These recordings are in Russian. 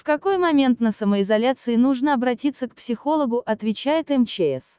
В какой момент на самоизоляции нужно обратиться к психологу, отвечает МЧС.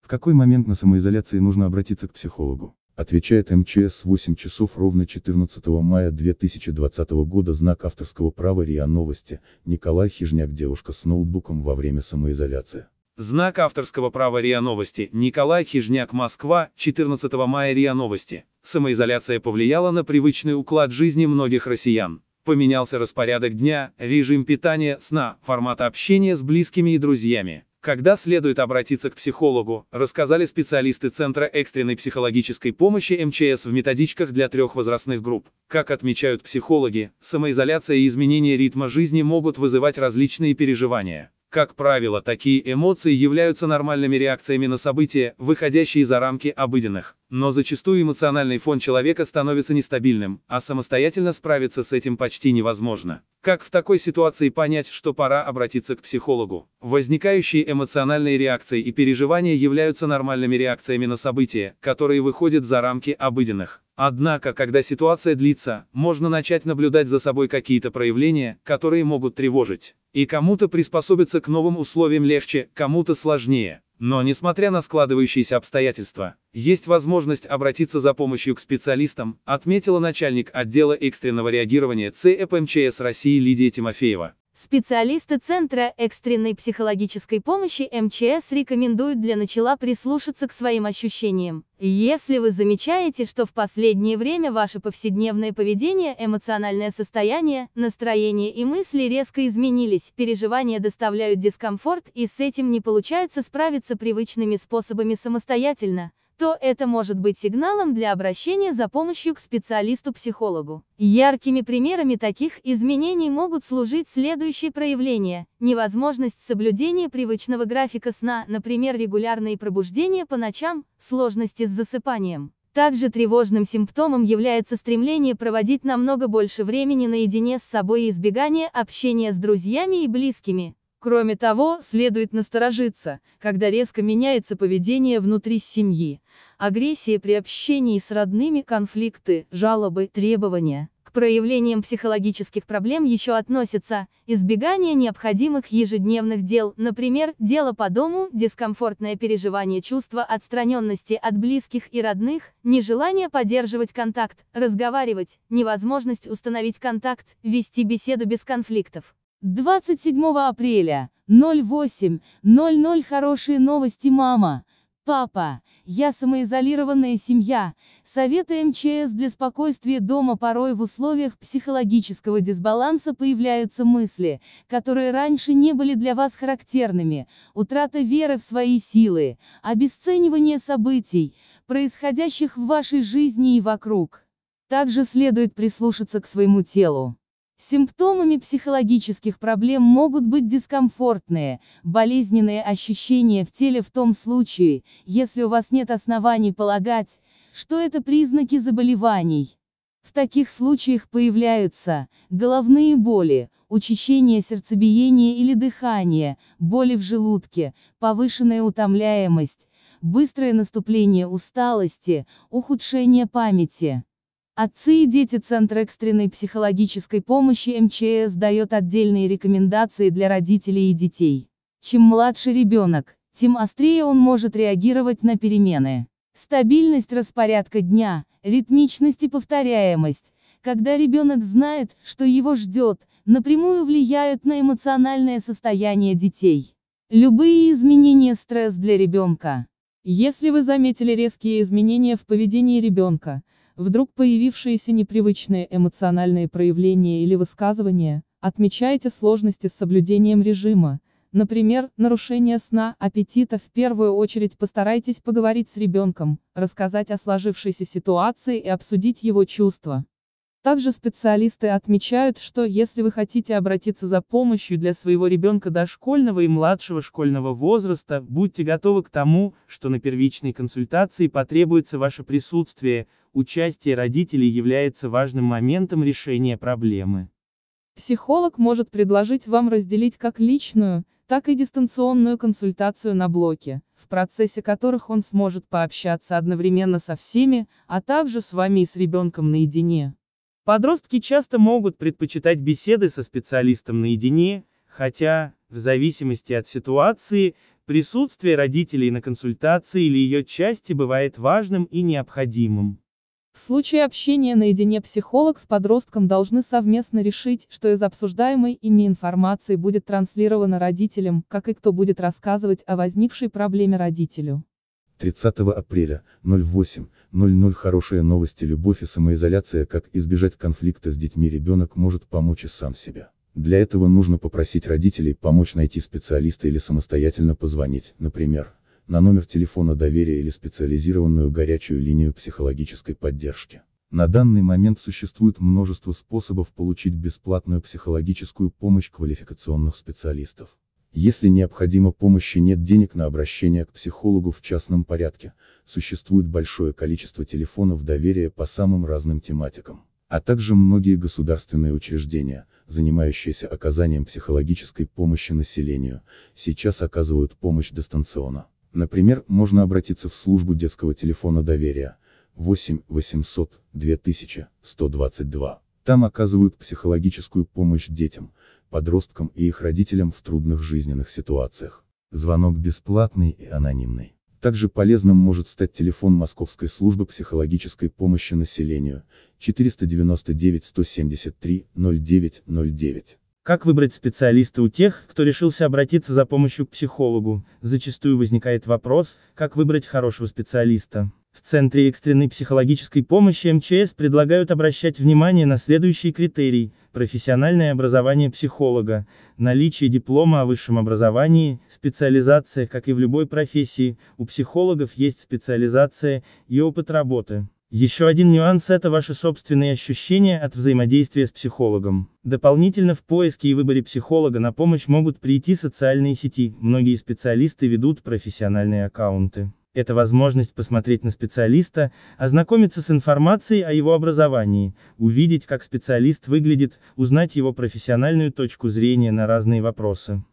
В какой момент на самоизоляции нужно обратиться к психологу? Отвечает МЧС 8 часов ровно 14 мая 2020 года знак авторского права РИА Новости, Николай Хижняк девушка с ноутбуком во время самоизоляции. Знак авторского права РИА Новости, Николай Хижняк Москва, 14 мая РИА Новости. Самоизоляция повлияла на привычный уклад жизни многих россиян. Поменялся распорядок дня, режим питания, сна, формат общения с близкими и друзьями. Когда следует обратиться к психологу, рассказали специалисты Центра экстренной психологической помощи МЧС в методичках для трех возрастных групп. Как отмечают психологи, самоизоляция и изменение ритма жизни могут вызывать различные переживания. Как правило, такие эмоции являются нормальными реакциями на события, выходящие за рамки обыденных. Но зачастую эмоциональный фон человека становится нестабильным, а самостоятельно справиться с этим почти невозможно. Как в такой ситуации понять, что пора обратиться к психологу? Возникающие эмоциональные реакции и переживания являются нормальными реакциями на события, которые выходят за рамки обыденных. Однако, когда ситуация длится, можно начать наблюдать за собой какие-то проявления, которые могут тревожить. И кому-то приспособиться к новым условиям легче, кому-то сложнее. Но несмотря на складывающиеся обстоятельства, есть возможность обратиться за помощью к специалистам, отметила начальник отдела экстренного реагирования ЦЭП МЧС России Лидия Тимофеева. Специалисты Центра экстренной психологической помощи МЧС рекомендуют для начала прислушаться к своим ощущениям. Если вы замечаете, что в последнее время ваше повседневное поведение, эмоциональное состояние, настроение и мысли резко изменились, переживания доставляют дискомфорт и с этим не получается справиться привычными способами самостоятельно, то это может быть сигналом для обращения за помощью к специалисту-психологу. Яркими примерами таких изменений могут служить следующие проявления. Невозможность соблюдения привычного графика сна, например, регулярные пробуждения по ночам, сложности с засыпанием. Также тревожным симптомом является стремление проводить намного больше времени наедине с собой и избегание общения с друзьями и близкими. Кроме того, следует насторожиться, когда резко меняется поведение внутри семьи, агрессия при общении с родными, конфликты, жалобы, требования. К проявлениям психологических проблем еще относятся избегание необходимых ежедневных дел, например, дело по дому, дискомфортное переживание чувства отстраненности от близких и родных, нежелание поддерживать контакт, разговаривать, невозможность установить контакт, вести беседу без конфликтов. 27 апреля, 08.00 Хорошие новости, мама. Папа, я самоизолированная семья, советы МЧС для спокойствия дома порой в условиях психологического дисбаланса появляются мысли, которые раньше не были для вас характерными, утрата веры в свои силы, обесценивание событий, происходящих в вашей жизни и вокруг. Также следует прислушаться к своему телу. Симптомами психологических проблем могут быть дискомфортные, болезненные ощущения в теле в том случае, если у вас нет оснований полагать, что это признаки заболеваний. В таких случаях появляются головные боли, учащение сердцебиения или дыхания, боли в желудке, повышенная утомляемость, быстрое наступление усталости, ухудшение памяти. Отцы и дети Центр экстренной психологической помощи МЧС дает отдельные рекомендации для родителей и детей. Чем младше ребенок, тем острее он может реагировать на перемены. Стабильность распорядка дня, ритмичность и повторяемость, когда ребенок знает, что его ждет, напрямую влияют на эмоциональное состояние детей. Любые изменения стресс для ребенка. Если вы заметили резкие изменения в поведении ребенка, Вдруг появившиеся непривычные эмоциональные проявления или высказывания, отмечаете сложности с соблюдением режима, например, нарушение сна, аппетита, в первую очередь постарайтесь поговорить с ребенком, рассказать о сложившейся ситуации и обсудить его чувства. Также специалисты отмечают, что если вы хотите обратиться за помощью для своего ребенка дошкольного и младшего школьного возраста, будьте готовы к тому, что на первичной консультации потребуется ваше присутствие, участие родителей является важным моментом решения проблемы. Психолог может предложить вам разделить как личную, так и дистанционную консультацию на блоке, в процессе которых он сможет пообщаться одновременно со всеми, а также с вами и с ребенком наедине. Подростки часто могут предпочитать беседы со специалистом наедине, хотя, в зависимости от ситуации, присутствие родителей на консультации или ее части бывает важным и необходимым. В случае общения наедине психолог с подростком должны совместно решить, что из обсуждаемой ими информации будет транслировано родителям, как и кто будет рассказывать о возникшей проблеме родителю. 30 апреля, 08.00 Хорошие новости Любовь и самоизоляция Как избежать конфликта с детьми ребенок может помочь и сам себе. Для этого нужно попросить родителей помочь найти специалиста или самостоятельно позвонить, например, на номер телефона доверия или специализированную горячую линию психологической поддержки. На данный момент существует множество способов получить бесплатную психологическую помощь квалификационных специалистов. Если необходима помощь и нет денег на обращение к психологу в частном порядке, существует большое количество телефонов доверия по самым разным тематикам. А также многие государственные учреждения, занимающиеся оказанием психологической помощи населению, сейчас оказывают помощь дистанционно. Например, можно обратиться в службу детского телефона доверия 8 800 2122. Там оказывают психологическую помощь детям, подросткам и их родителям в трудных жизненных ситуациях. Звонок бесплатный и анонимный. Также полезным может стать телефон Московской службы психологической помощи населению 499-173-0909. Как выбрать специалиста у тех, кто решился обратиться за помощью к психологу? Зачастую возникает вопрос, как выбрать хорошего специалиста. В Центре экстренной психологической помощи МЧС предлагают обращать внимание на следующий критерий – профессиональное образование психолога, наличие диплома о высшем образовании, специализация, как и в любой профессии, у психологов есть специализация и опыт работы. Еще один нюанс – это ваши собственные ощущения от взаимодействия с психологом. Дополнительно в поиске и выборе психолога на помощь могут прийти социальные сети, многие специалисты ведут профессиональные аккаунты. Это возможность посмотреть на специалиста, ознакомиться с информацией о его образовании, увидеть, как специалист выглядит, узнать его профессиональную точку зрения на разные вопросы.